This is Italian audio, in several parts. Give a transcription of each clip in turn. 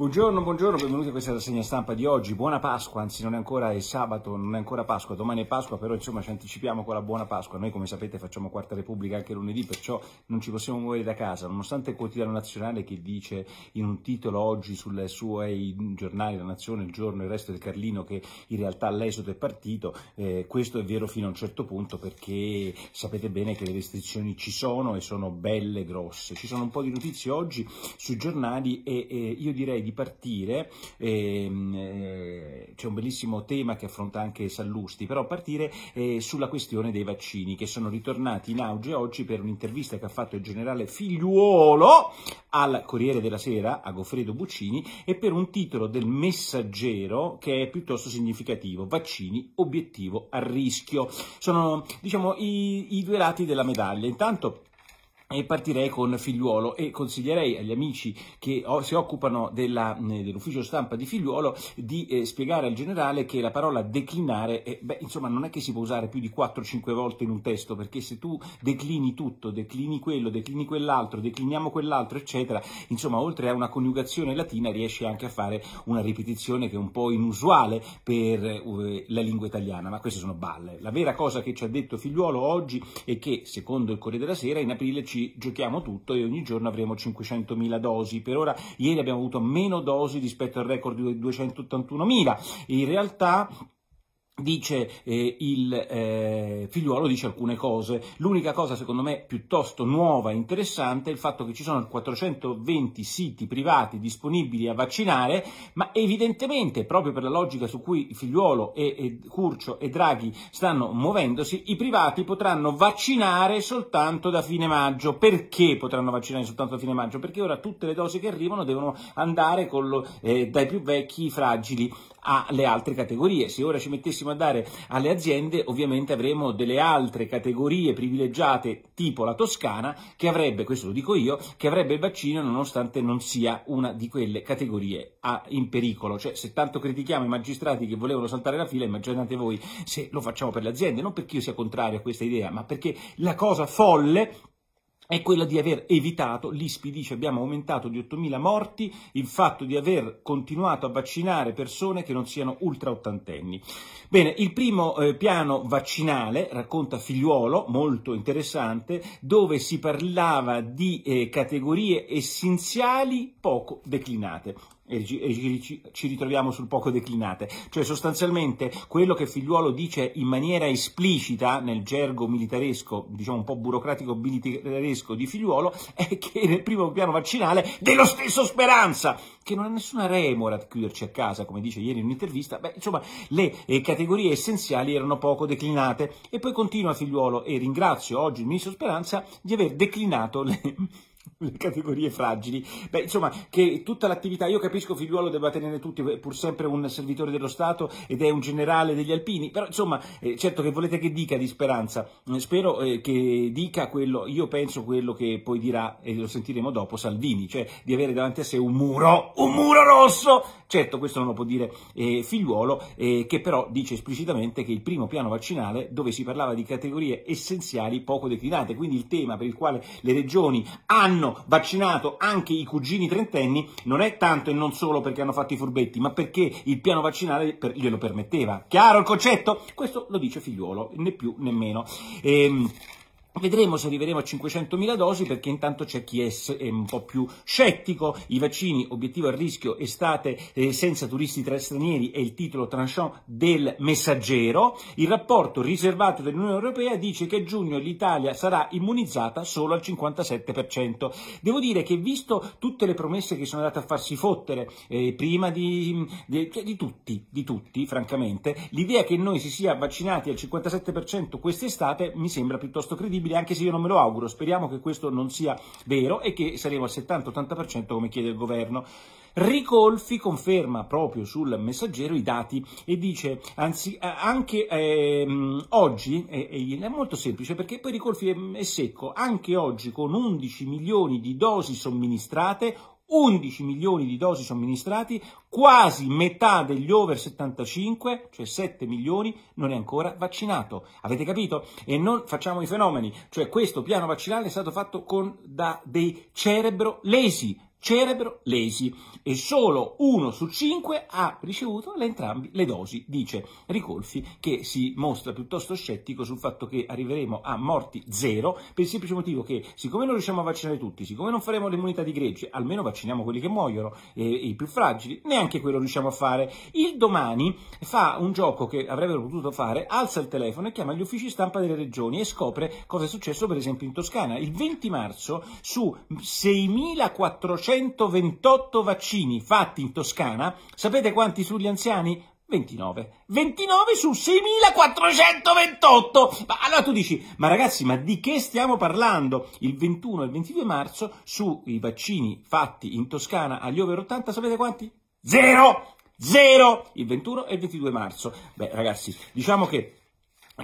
Buongiorno, buongiorno, benvenuti a questa rassegna stampa di oggi. Buona Pasqua, anzi non è ancora è sabato, non è ancora Pasqua, domani è Pasqua, però insomma ci anticipiamo con la buona Pasqua. Noi come sapete facciamo Quarta Repubblica anche lunedì, perciò non ci possiamo muovere da casa, nonostante il quotidiano nazionale che dice in un titolo oggi sulle sue eh, giornali La Nazione, Il Giorno, e Il Resto del Carlino che in realtà l'esodo è partito, eh, questo è vero fino a un certo punto perché sapete bene che le restrizioni ci sono e sono belle grosse. Ci sono un po' di notizie oggi sui giornali e, e eh, io direi di di partire, ehm, eh, c'è un bellissimo tema che affronta anche Sallusti, però partire eh, sulla questione dei vaccini che sono ritornati in auge oggi per un'intervista che ha fatto il generale Figliuolo al Corriere della Sera, a Goffredo Buccini, e per un titolo del Messaggero che è piuttosto significativo, vaccini obiettivo a rischio. Sono diciamo, i, i due lati della medaglia. Intanto e partirei con Figliuolo e consiglierei agli amici che si occupano dell'ufficio stampa di Figliuolo di eh, spiegare al generale che la parola declinare, eh, beh, insomma, non è che si può usare più di 4-5 volte in un testo, perché se tu declini tutto, declini quello, declini quell'altro, decliniamo quell'altro, eccetera, insomma, oltre a una coniugazione latina riesci anche a fare una ripetizione che è un po' inusuale per eh, la lingua italiana, ma queste sono balle. La vera cosa che ci ha detto Figliuolo oggi è che, secondo il Corriere della Sera, in aprile ci giochiamo tutto e ogni giorno avremo 500.000 dosi. Per ora ieri abbiamo avuto meno dosi rispetto al record di 281.000. In realtà dice eh, il eh, figliuolo dice alcune cose l'unica cosa secondo me piuttosto nuova e interessante è il fatto che ci sono 420 siti privati disponibili a vaccinare ma evidentemente proprio per la logica su cui figliuolo e, e Curcio e Draghi stanno muovendosi i privati potranno vaccinare soltanto da fine maggio perché potranno vaccinare soltanto da fine maggio perché ora tutte le dosi che arrivano devono andare lo, eh, dai più vecchi fragili alle altre categorie. Se ora ci mettessimo a dare alle aziende, ovviamente avremo delle altre categorie privilegiate, tipo la Toscana, che avrebbe, questo lo dico io, che avrebbe il vaccino nonostante non sia una di quelle categorie a, in pericolo. Cioè, se tanto critichiamo i magistrati che volevano saltare la fila, immaginate voi se lo facciamo per le aziende, non perché io sia contrario a questa idea, ma perché la cosa folle è quella di aver evitato, l'ISPI dice abbiamo aumentato di 8.000 morti il fatto di aver continuato a vaccinare persone che non siano ultra ottantenni. Bene, il primo eh, piano vaccinale racconta Figliuolo, molto interessante, dove si parlava di eh, categorie essenziali poco declinate e ci ritroviamo sul poco declinate. Cioè sostanzialmente quello che Figliuolo dice in maniera esplicita nel gergo militaresco, diciamo un po' burocratico militaresco di Figliuolo, è che nel primo piano vaccinale dello stesso Speranza, che non ha nessuna remora di chiuderci a casa, come dice ieri in un'intervista, beh insomma le eh, categorie essenziali erano poco declinate. E poi continua Figliuolo e ringrazio oggi il ministro Speranza di aver declinato le le categorie fragili, beh, insomma, che tutta l'attività, io capisco Figliuolo debba tenere tutti, eh, pur sempre un servitore dello Stato ed è un generale degli alpini, però insomma, eh, certo che volete che dica di speranza, eh, spero eh, che dica quello, io penso quello che poi dirà, e lo sentiremo dopo, Salvini, cioè di avere davanti a sé un muro, un muro rosso! Certo, questo non lo può dire eh, Figliuolo, eh, che però dice esplicitamente che il primo piano vaccinale, dove si parlava di categorie essenziali, poco declinate, quindi il tema per il quale le regioni hanno vaccinato anche i cugini trentenni non è tanto e non solo perché hanno fatto i furbetti, ma perché il piano vaccinale glielo permetteva. Chiaro il concetto? Questo lo dice Figliuolo, né più né meno. Ehm... Vedremo se arriveremo a 500.000 dosi perché intanto c'è chi è, un po' più scettico, i vaccini, obiettivo a rischio, estate eh, senza turisti tra stranieri è il titolo tranchant del messaggero, il rapporto riservato dell'Unione Europea dice che a giugno l'Italia sarà immunizzata solo al 57%. Devo dire che visto tutte le promesse che sono andate a farsi fottere eh, prima di, di, cioè, di, tutti, di tutti francamente, l'idea che noi si sia vaccinati al 57% quest'estate mi sembra piuttosto credibile possibile, anche se io non me lo auguro. Speriamo che questo non sia vero e che saremo al 70-80% come chiede il governo. Ricolfi conferma proprio sul messaggero i dati e dice, anzi, eh, anche ehm, oggi, è, è, molto semplice perché poi Ricolfi è, è secco, anche oggi con 11 milioni di dosi somministrate, 11 milioni di dosi somministrati, quasi metà degli over 75, cioè 7 milioni, non è ancora vaccinato. Avete capito? E non facciamo i fenomeni, cioè questo piano vaccinale è stato fatto con, da dei cerebrolesi, cerebro lesi e solo uno su cinque ha ricevuto le entrambe le dosi, dice Ricolfi, che si mostra piuttosto scettico sul fatto che arriveremo a morti zero per il semplice motivo che siccome non riusciamo a vaccinare tutti, siccome non faremo l'immunità di gregge, almeno vacciniamo quelli che muoiono e, i più fragili, neanche quello riusciamo a fare. Il domani fa un gioco che avrebbero potuto fare, alza il telefono e chiama gli uffici stampa delle regioni e scopre cosa è successo per esempio in Toscana. Il 20 marzo su 6400 428 vaccini fatti in Toscana, sapete quanti sugli anziani? 29. 29 su 6.428! Ma allora tu dici, ma ragazzi, ma di che stiamo parlando? Il 21 e il 22 marzo sui vaccini fatti in Toscana agli over 80, sapete quanti? Zero! Zero! Il 21 e il 22 marzo. Beh, ragazzi, diciamo che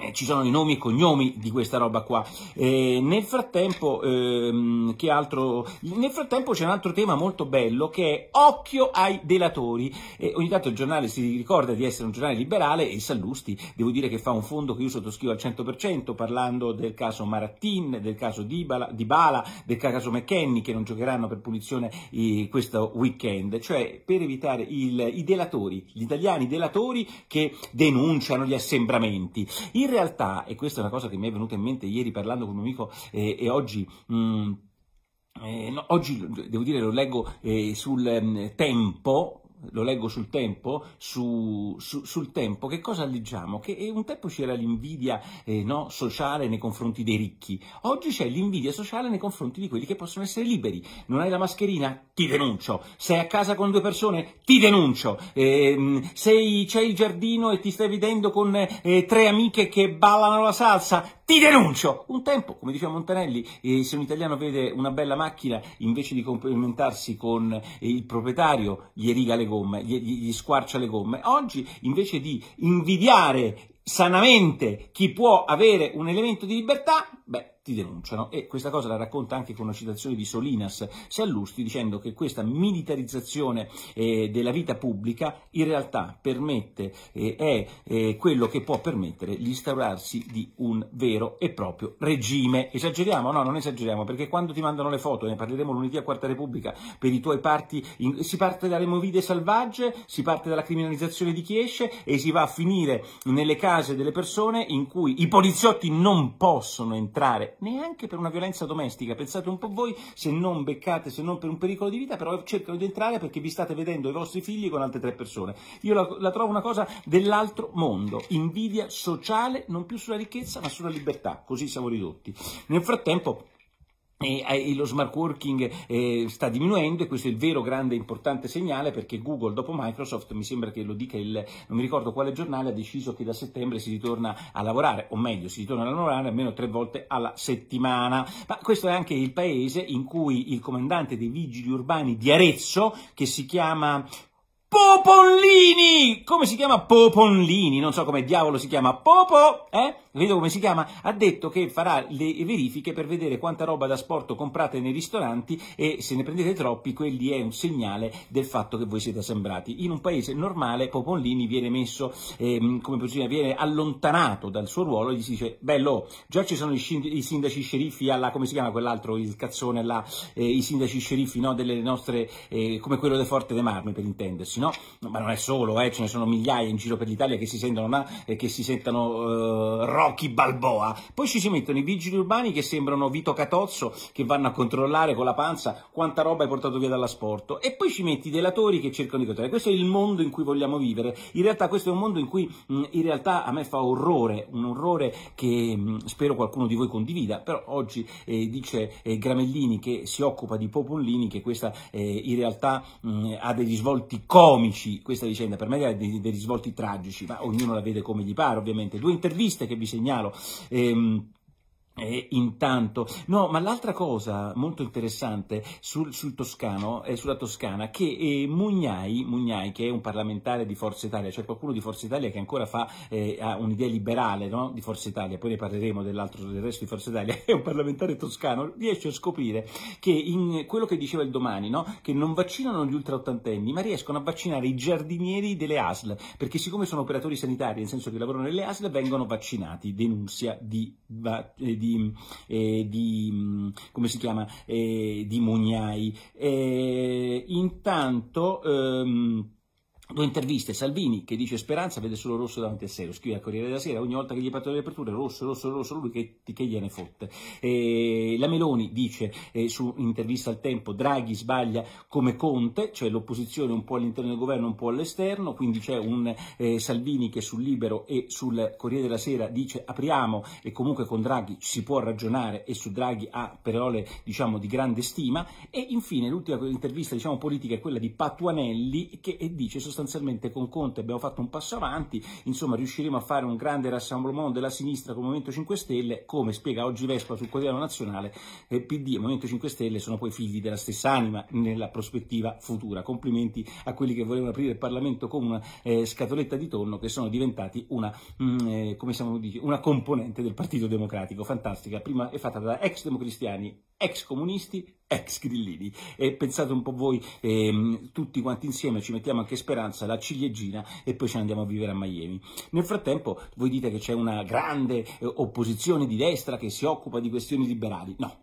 eh, ci sono i nomi e cognomi di questa roba qua. Eh, nel frattempo, ehm, che altro? Nel frattempo c'è un altro tema molto bello che è occhio ai delatori. Eh, ogni tanto il giornale si ricorda di essere un giornale liberale e Sallusti, devo dire che fa un fondo che io sottoscrivo al 100% parlando del caso Marattin, del caso Dibala, Dibala del caso McKenny che non giocheranno per punizione eh, questo weekend, cioè per evitare il, i delatori, gli italiani delatori che denunciano gli assembramenti. Io in realtà, e questa è una cosa che mi è venuta in mente ieri parlando con un amico eh, e oggi... Mh, mm, eh, no, oggi devo dire lo leggo eh, sul eh, tempo lo leggo sul tempo, su, su, sul tempo, che cosa leggiamo? Che eh, un tempo c'era l'invidia eh, no, sociale nei confronti dei ricchi, oggi c'è l'invidia sociale nei confronti di quelli che possono essere liberi. Non hai la mascherina? Ti denuncio. Sei a casa con due persone? Ti denuncio. Eh, c'è il giardino e ti stai vedendo con eh, tre amiche che ballano la salsa? Ti denuncio! Un tempo, come diceva Montanelli, eh, se un italiano vede una bella macchina, invece di complimentarsi con eh, il proprietario, gli riga le le gomme, gli, gli squarcia le gomme. Oggi, invece di invidiare sanamente chi può avere un elemento di libertà, beh, ti denunciano. E questa cosa la racconta anche con una citazione di Solinas Sallusti dicendo che questa militarizzazione eh, della vita pubblica in realtà permette, eh, è eh, quello che può permettere l'instaurarsi di un vero e proprio regime. Esageriamo? No, non esageriamo, perché quando ti mandano le foto, ne parleremo lunedì a Quarta Repubblica, per i tuoi parti, in, si parte dalle movide selvagge, si parte dalla criminalizzazione di chi esce e si va a finire nelle case delle persone in cui i poliziotti non possono entrare neanche per una violenza domestica, pensate un po' voi, se non beccate, se non per un pericolo di vita, però cercano di entrare perché vi state vedendo i vostri figli con altre tre persone. Io la, la trovo una cosa dell'altro mondo, invidia sociale non più sulla ricchezza ma sulla libertà, così siamo ridotti. Nel frattempo e, e, lo smart working eh, sta diminuendo e questo è il vero grande e importante segnale perché Google dopo Microsoft mi sembra che lo dica il non mi ricordo quale giornale ha deciso che da settembre si ritorna a lavorare o meglio si ritorna a lavorare almeno tre volte alla settimana ma questo è anche il paese in cui il comandante dei vigili urbani di Arezzo che si chiama Poponlini! Come si chiama Poponlini? Non so come diavolo si chiama. Popo, eh? Vedo come si chiama. Ha detto che farà le verifiche per vedere quanta roba da sport comprate nei ristoranti e se ne prendete troppi, quelli è un segnale del fatto che voi siete assembrati. In un paese normale Poponlini viene messo, ehm, come possibile, viene allontanato dal suo ruolo e gli si dice, bello, già ci sono i, sindaci sceriffi alla, come si chiama quell'altro, il cazzone là, eh, i sindaci sceriffi, no, delle nostre, eh, come quello de Forte de Marmi per intendersi, no? no? ma non è solo, eh, ce ne sono migliaia in giro per l'Italia che si sentono ma, eh, che si sentano eh, Rocky Balboa. Poi ci si mettono i vigili urbani che sembrano Vito Catozzo, che vanno a controllare con la panza quanta roba hai portato via dall'asporto. E poi ci metti i delatori che cercano di controllare. Questo è il mondo in cui vogliamo vivere. In realtà questo è un mondo in cui mh, mm, in realtà a me fa orrore, un orrore che mh, mm, spero qualcuno di voi condivida, però oggi eh, dice eh, Gramellini che si occupa di Popolini che questa eh, in realtà mh, mm, ha degli svolti cori comici questa vicenda, per me ha dei, dei, risvolti tragici, ma ognuno la vede come gli pare ovviamente. Due interviste che vi segnalo. Ehm, e eh, intanto, no, ma l'altra cosa molto interessante sul, sul Toscano e eh, sulla Toscana che eh, Mugnai, Mugnai, che è un parlamentare di Forza Italia, cioè qualcuno di Forza Italia che ancora fa, eh, ha un'idea liberale no? di Forza Italia, poi ne parleremo dell'altro, del resto di Forza Italia, è un parlamentare toscano, riesce a scoprire che in quello che diceva il domani, no? che non vaccinano gli ultraottantenni, ma riescono a vaccinare i giardinieri delle ASL, perché siccome sono operatori sanitari, nel senso che lavorano nelle ASL, vengono vaccinati, denunzia di, di di, eh, di, mm, come si chiama, eh, di Mugnai. Eh, intanto... Ehm, Due interviste, Salvini che dice Speranza vede solo rosso davanti a sé, lo scrive a Corriere della Sera, ogni volta che gli parte le aperture rosso, rosso, rosso, lui che, che gliene fotte. E la Meloni dice eh, su intervista al tempo Draghi sbaglia come Conte, cioè l'opposizione un po' all'interno del governo, un po' all'esterno, quindi c'è un eh, Salvini che sul Libero e sul Corriere della Sera dice apriamo e comunque con Draghi si può ragionare e su Draghi ha parole diciamo, di grande stima e infine l'ultima intervista diciamo, politica è quella di Patuanelli che eh, dice sostanzialmente sostanzialmente con Conte abbiamo fatto un passo avanti, insomma riusciremo a fare un grande rassemblement della sinistra con il Movimento 5 Stelle, come spiega oggi Vespa sul Quotidiano Nazionale, e PD e Movimento 5 Stelle sono poi figli della stessa anima nella prospettiva futura. Complimenti a quelli che volevano aprire il Parlamento con una eh, scatoletta di tonno che sono diventati una, mh, mm, eh, dice, una componente del Partito Democratico. Fantastica, prima è fatta da ex democristiani, ex comunisti, ex grillini e pensate un po' voi ehm, tutti quanti insieme ci mettiamo anche Speranza la ciliegina e poi ce ne andiamo a vivere a Miami nel frattempo voi dite che c'è una grande eh, opposizione di destra che si occupa di questioni liberali no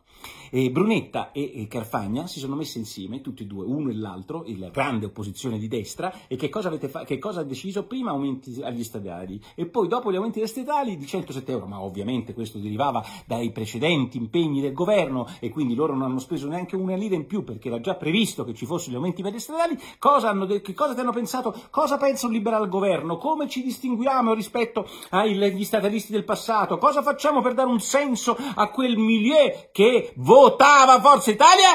e Brunetta e Carfagna si sono messi insieme, tutti e due, uno e l'altro, la grande opposizione di destra, e che cosa, fa- che cosa ha deciso? Prima aumenti agli stradali e poi dopo gli aumenti agli statali di 107 euro, ma ovviamente questo derivava dai precedenti impegni del governo e quindi loro non hanno speso neanche una lira in più perché era già previsto che ci fossero gli aumenti per gli stradali, cosa hanno che cosa ti hanno pensato? Cosa pensa un liberal governo? Come ci distinguiamo rispetto agli statalisti del passato? Cosa facciamo per dare un senso a quel milieu che voi votava Forza Italia,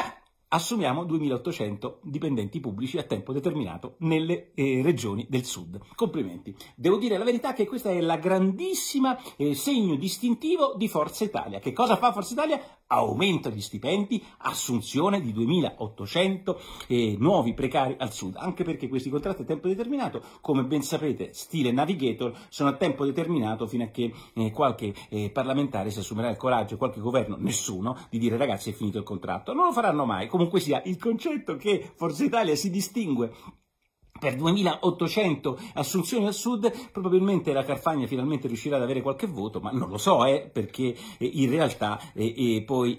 assumiamo 2.800 dipendenti pubblici a tempo determinato nelle eh, regioni del sud. Complimenti. Devo dire la verità che questo è la grandissima eh, segno distintivo di Forza Italia. Che cosa fa Forza Italia? aumento di stipendi, assunzione di 2.800 eh, nuovi precari al sud, anche perché questi contratti a tempo determinato, come ben sapete, stile Navigator, sono a tempo determinato fino a che eh, qualche eh, parlamentare si assumerà il coraggio, qualche governo, nessuno, di dire ragazzi è finito il contratto. Non lo faranno mai, comunque sia il concetto che Forza Italia si distingue per 2800 assunzioni al sud, probabilmente la Carfagna finalmente riuscirà ad avere qualche voto, ma non lo so, eh, perché eh, in realtà eh, poi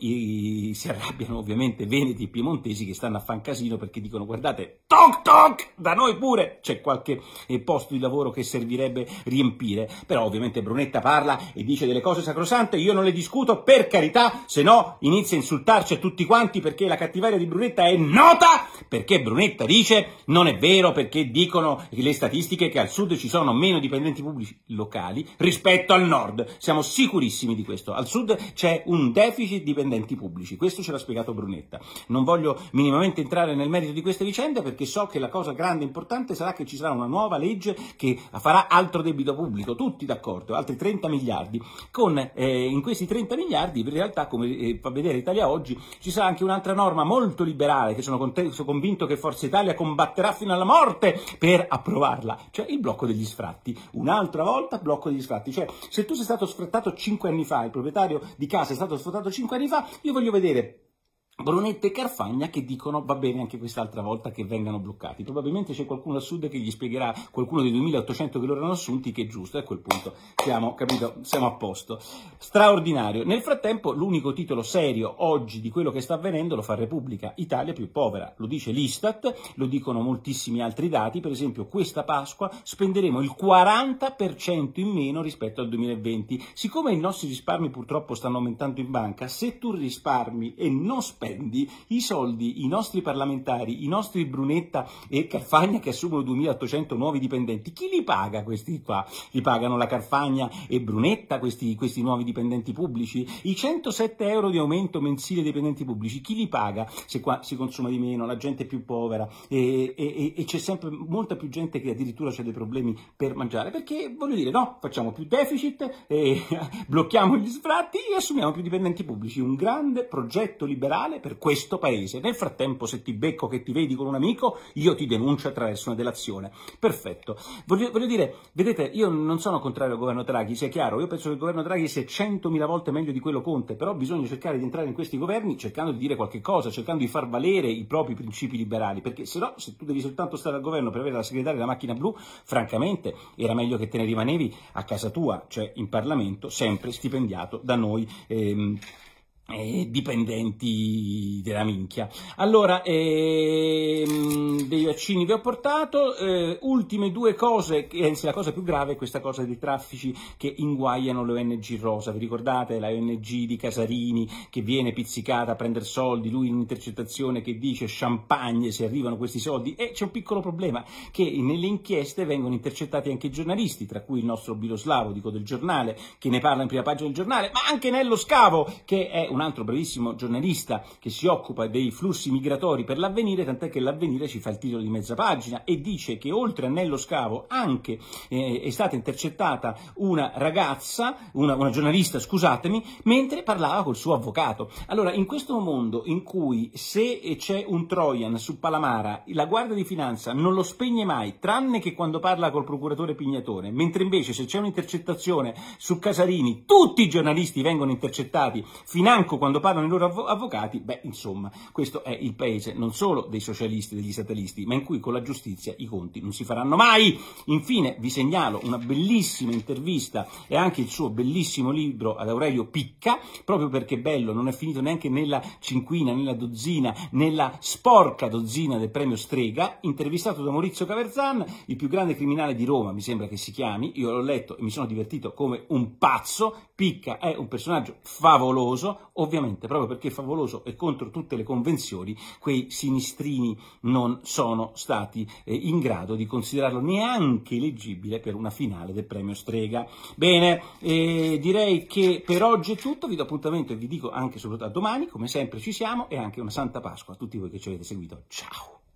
i, si arrabbiano ovviamente veneti e piemontesi che stanno a fan casino perché dicono guardate, toc toc, da noi pure c'è qualche eh, posto di lavoro che servirebbe riempire, però ovviamente Brunetta parla e dice delle cose sacrosante, io non le discuto, per carità, se no inizia a insultarci a tutti quanti perché la cattiveria di Brunetta è nota, perché Brunetta dice non è vero, perché perché dicono le statistiche che al sud ci sono meno dipendenti pubblici locali rispetto al nord. Siamo sicurissimi di questo. Al sud c'è un deficit dipendenti pubblici. Questo ce l'ha spiegato Brunetta. Non voglio minimamente entrare nel merito di queste vicende perché so che la cosa grande e importante sarà che ci sarà una nuova legge che farà altro debito pubblico. Tutti d'accordo, altri 30 miliardi. Con, eh, in questi 30 miliardi, in realtà, come eh, fa vedere Italia oggi, ci sarà anche un'altra norma molto liberale che sono, sono convinto che Forza Italia combatterà fino alla morte Giuseppe per approvarla, cioè il blocco degli sfratti. Un'altra volta blocco degli sfratti, cioè se tu sei stato sfrattato 5 anni fa, il proprietario di casa è stato sfrattato 5 anni fa, io voglio vedere Brunetta e Carfagna che dicono va bene anche quest'altra volta che vengano bloccati. Probabilmente c'è qualcuno a sud che gli spiegherà, qualcuno dei 2800 che loro hanno assunti, che è giusto. E a quel punto siamo, capito, siamo a posto. Straordinario. Nel frattempo l'unico titolo serio oggi di quello che sta avvenendo lo fa Repubblica, Italia più povera. Lo dice l'Istat, lo dicono moltissimi altri dati. Per esempio questa Pasqua spenderemo il 40% in meno rispetto al 2020. Siccome i nostri risparmi purtroppo stanno aumentando in banca, se tu risparmi e non spendi, stipendi, i soldi, i nostri parlamentari, i nostri Brunetta e Carfagna che assumono 2.800 nuovi dipendenti, chi li paga questi qua? Li pagano la Carfagna e Brunetta, questi, questi nuovi dipendenti pubblici? I 107 euro di aumento mensile dei dipendenti pubblici, chi li paga se qua si consuma di meno, la gente è più povera e, e, e c'è sempre molta più gente che addirittura ha dei problemi per mangiare? Perché voglio dire, no, facciamo più deficit, eh, blocchiamo gli sfratti e assumiamo più dipendenti pubblici. Un grande progetto liberale per questo paese. Nel frattempo, se ti becco che ti vedi con un amico, io ti denuncio attraverso una delazione. Perfetto. Voglio, voglio dire, vedete, io non sono contrario al governo Draghi, sia chiaro, io penso che il governo Draghi sia 100.000 volte meglio di quello Conte, però bisogna cercare di entrare in questi governi cercando di dire qualche cosa, cercando di far valere i propri principi liberali, perché se no, se tu devi soltanto stare al governo per avere la segretaria della macchina blu, francamente era meglio che te ne rimanevi a casa tua, cioè in Parlamento, sempre stipendiato da noi. Ehm, eh, dipendenti della minchia. Allora, ehm, dei vaccini vi ho portato, eh, ultime due cose, anzi la cosa più grave è questa cosa dei traffici che inguaiano le ONG Rosa, vi ricordate la ONG di Casarini che viene pizzicata a prendere soldi, lui in intercettazione che dice champagne se arrivano questi soldi e c'è un piccolo problema che nelle inchieste vengono intercettati anche i giornalisti, tra cui il nostro Biloslavo, dico del giornale, che ne parla in prima pagina del giornale, ma anche Nello Scavo che è un un altro bravissimo giornalista che si occupa dei flussi migratori per l'avvenire, tant'è che l'avvenire ci fa il titolo di mezza pagina e dice che oltre a Nello Scavo anche eh, è stata intercettata una ragazza, una, una giornalista, scusatemi, mentre parlava col suo avvocato. Allora, in questo mondo in cui se c'è un Trojan su Palamara, la Guardia di Finanza non lo spegne mai, tranne che quando parla col procuratore Pignatone, mentre invece se c'è un'intercettazione su Casarini, tutti i giornalisti vengono intercettati, financo ecco quando parlano i loro avvo- avvocati, beh insomma, questo è il paese non solo dei socialisti e degli statalisti, ma in cui con la giustizia i conti non si faranno mai. Infine vi segnalo una bellissima intervista e anche il suo bellissimo libro ad Aurelio Picca, proprio perché bello, non è finito neanche nella cinquina, nella dozzina, nella sporca dozzina del premio Strega, intervistato da Maurizio Caverzan, il più grande criminale di Roma, mi sembra che si chiami, io l'ho letto e mi sono divertito come un pazzo, Picca è un personaggio favoloso, Ovviamente, proprio perché è favoloso e contro tutte le convenzioni, quei sinistrini non sono stati eh, in grado di considerarlo neanche leggibile per una finale del premio Strega. Bene, eh, direi che per oggi è tutto, vi do appuntamento e vi dico anche soprattutto a domani, come sempre ci siamo e anche una santa Pasqua a tutti voi che ci avete seguito. Ciao!